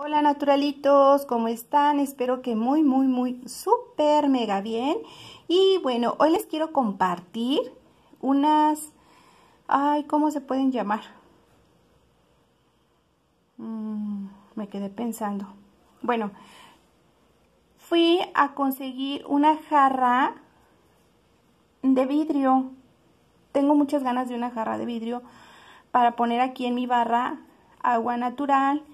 Hola naturalitos, ¿cómo están? Espero que muy, muy, muy, súper, mega bien. Y bueno, hoy les quiero compartir unas, ay, ¿cómo se pueden llamar? Mm, me quedé pensando. Bueno, fui a conseguir una jarra de vidrio. Tengo muchas ganas de una jarra de vidrio para poner aquí en mi barra agua natural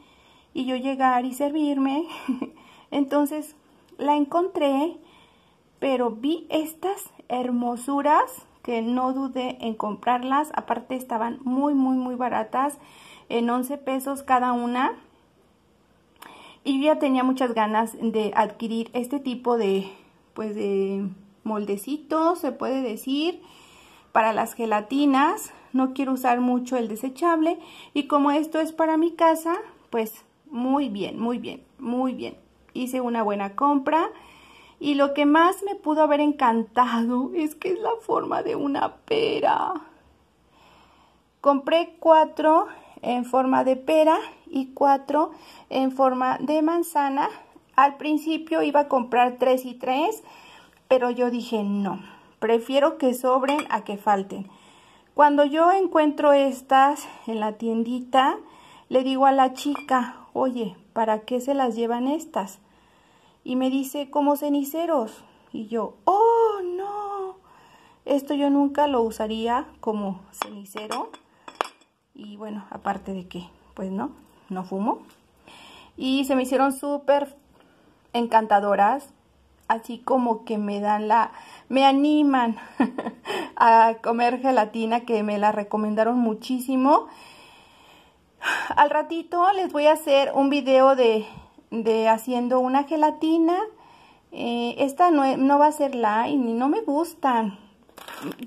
y yo llegar y servirme. Entonces la encontré, pero vi estas hermosuras que no dudé en comprarlas. Aparte estaban muy, muy, muy baratas, en 11 pesos cada una. Y ya tenía muchas ganas de adquirir este tipo de, pues de moldecitos, se puede decir, para las gelatinas. No quiero usar mucho el desechable. Y como esto es para mi casa, pues muy bien, muy bien, muy bien. Hice una buena compra. Y lo que más me pudo haber encantado es que es la forma de una pera. Compré cuatro en forma de pera y cuatro en forma de manzana. Al principio iba a comprar tres y tres, pero yo dije no, prefiero que sobren a que falten. Cuando yo encuentro estas en la tiendita, le digo a la chica, oye, ¿para qué se las llevan estas? Y me dice, como ceniceros. Y yo, oh, no, esto yo nunca lo usaría como cenicero. Y bueno, aparte de que, pues no, no fumo. Y se me hicieron súper encantadoras, así como que me dan la, me animan a comer gelatina, que me la recomendaron muchísimo. Al ratito les voy a hacer un video de, haciendo una gelatina. Eh, esta no, va a ser la y no me gustan.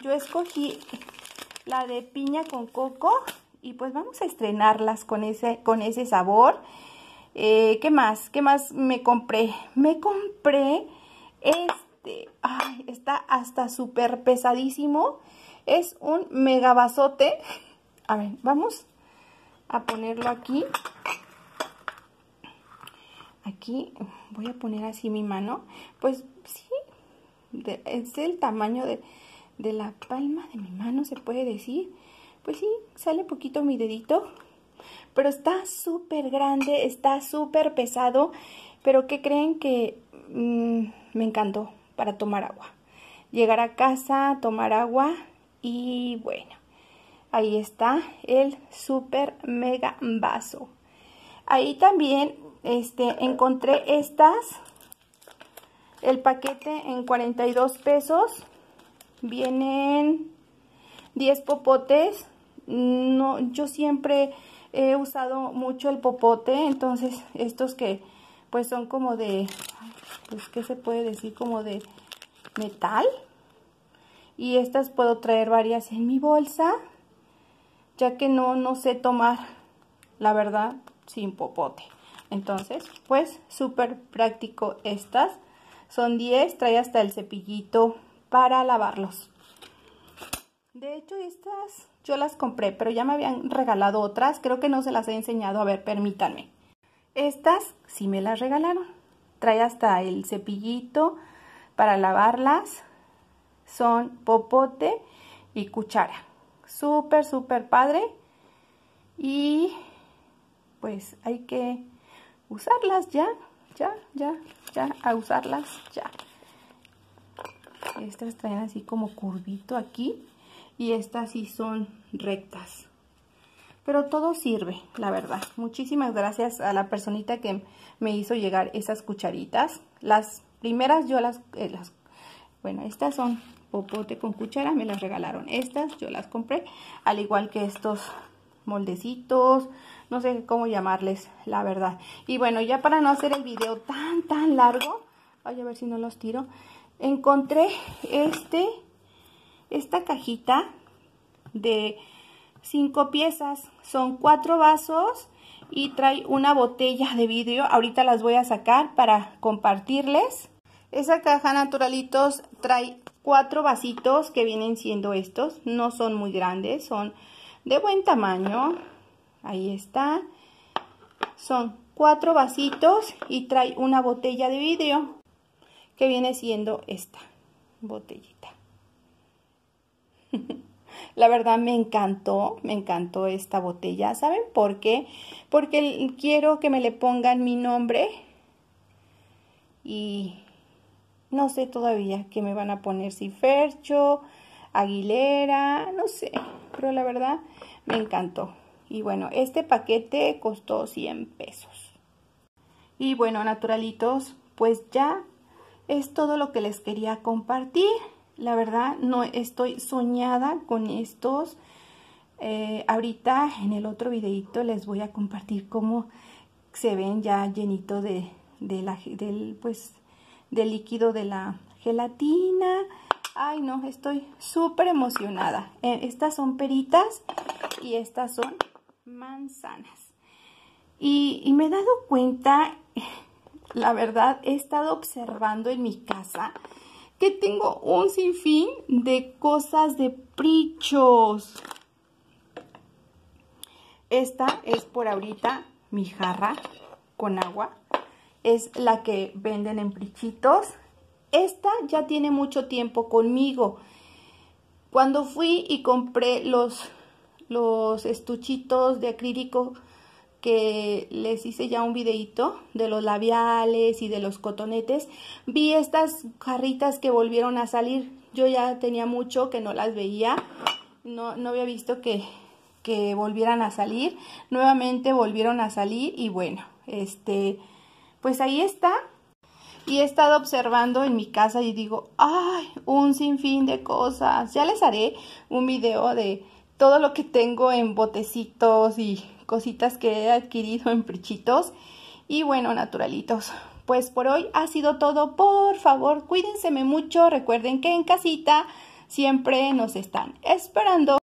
Yo escogí la de piña con coco y pues vamos a estrenarlas con ese, con ese sabor. Eh, ¿Qué más? ¿Qué más me compré? Me compré este. está hasta súper pesadísimo. Es un megabazote. A ver, vamos a ponerlo aquí. Aquí voy a poner así mi mano. Pues sí, es el tamaño de, la palma de mi mano, se puede decir. Pues sí, sale poquito mi dedito. Pero está súper grande, está súper pesado. Pero que creen que mm, me encantó para tomar agua? Llegar a casa, tomar agua y bueno, Ahí está el super mega vaso. Ahí también este, encontré estas. El paquete en 42 pesos. Vienen 10 popotes. No, yo siempre he usado mucho el popote. Entonces estos que pues son como de, pues qué se puede decir, como de metal. Y estas puedo traer varias en mi bolsa ya que no, no sé tomar, la verdad, sin popote. Entonces, pues súper práctico estas. Son 10, trae hasta el cepillito para lavarlos. De hecho, estas yo las compré, pero ya me habían regalado otras. Creo que no se las he enseñado. A ver, permítanme. Estas sí me las regalaron. Trae hasta el cepillito para lavarlas. Son popote y cuchara súper, súper padre. Y pues hay que usarlas ya, ya, ya, ya, a usarlas ya. Estas traen así como curvito aquí y estas sí son rectas. Pero todo sirve, la verdad. Muchísimas gracias a la personita que me hizo llegar esas cucharitas. Las primeras yo las, eh, las bueno, estas son Popote con cuchara, me las regalaron estas, yo las compré, al igual que estos moldecitos, no sé cómo llamarles, la verdad. Y bueno, ya para no hacer el video tan, tan largo, voy a ver si no los tiro, encontré este, esta cajita de cinco piezas, son cuatro vasos y trae una botella de vidrio, ahorita las voy a sacar para compartirles. Esa caja naturalitos trae cuatro vasitos que vienen siendo estos. No son muy grandes, son de buen tamaño. Ahí está. Son cuatro vasitos y trae una botella de vidrio que viene siendo esta botellita. La verdad me encantó, me encantó esta botella. ¿Saben por qué? Porque quiero que me le pongan mi nombre y no sé todavía qué me van a poner, si Fercho, Aguilera, no sé, pero la verdad me encantó. Y bueno, este paquete costó 100 pesos. Y bueno, naturalitos, pues ya es todo lo que les quería compartir. La verdad, no estoy soñada con estos. Eh, ahorita en el otro videito les voy a compartir cómo se ven ya llenitos de, de la, del, pues, del líquido de la gelatina. Ay, no, estoy súper emocionada. Eh, estas son peritas y estas son manzanas. Y, y me he dado cuenta, la verdad, he estado observando en mi casa que tengo un sinfín de cosas de prichos. Esta es por ahorita mi jarra con agua es la que venden en Prichitos. Esta ya tiene mucho tiempo conmigo. Cuando fui y compré los, los estuchitos de acrílico que les hice ya un videito de los labiales y de los cotonetes, vi estas jarritas que volvieron a salir. Yo ya tenía mucho que no las veía, no, no había visto que, que volvieran a salir. Nuevamente volvieron a salir y bueno, este pues ahí está. Y he estado observando en mi casa y digo, ay, un sinfín de cosas. Ya les haré un video de todo lo que tengo en botecitos y cositas que he adquirido en prichitos. Y bueno, naturalitos. Pues por hoy ha sido todo. Por favor, cuídense mucho. Recuerden que en casita siempre nos están esperando.